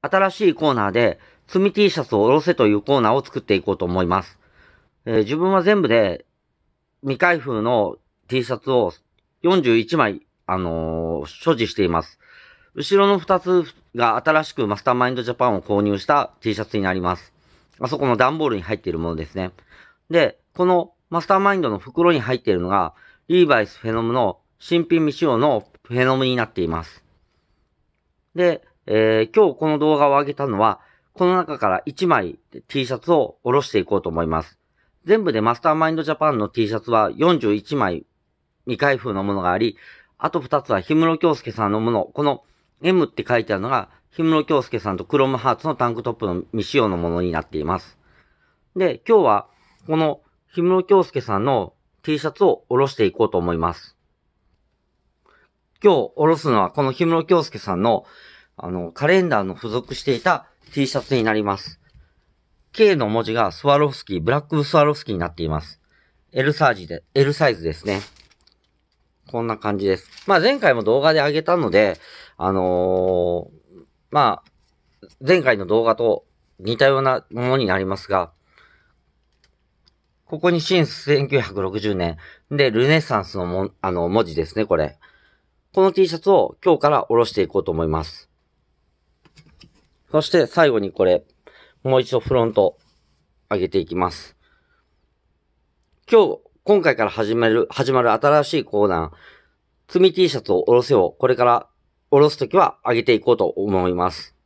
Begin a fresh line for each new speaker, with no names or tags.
新しいコーナーで、積み T シャツをおろせというコーナーを作っていこうと思います。えー、自分は全部で、未開封の T シャツを41枚、あのー、所持しています。後ろの2つが新しくマスターマインドジャパンを購入した T シャツになります。あそこの段ボールに入っているものですね。で、このマスターマインドの袋に入っているのが、リーバイスフェノムの新品未使用のフェノムになっています。で、えー、今日この動画を上げたのは、この中から1枚 T シャツをおろしていこうと思います。全部でマスターマインドジャパンの T シャツは41枚未開封のものがあり、あと2つは氷室京介さんのもの、この M って書いてあるのが、氷室京介さんとクロムハーツのタンクトップの未使用のものになっています。で、今日はこの氷室京介さんの T シャツをおろしていこうと思います。今日おろすのはこの氷室京介さんのあの、カレンダーの付属していた T シャツになります。K の文字がスワロフスキー、ブラックスワロフスキーになっています。L サージで、L サイズですね。こんな感じです。まあ前回も動画で上げたので、あのー、まあ、前回の動画と似たようなものになりますが、ここにシンス1960年。で、ルネサンスのも、あの、文字ですね、これ。この T シャツを今日からおろしていこうと思います。そして最後にこれ、もう一度フロント上げていきます。今日、今回から始める、始まる新しいコーナー、積み T シャツを下ろせを、これから下ろすときは上げていこうと思います。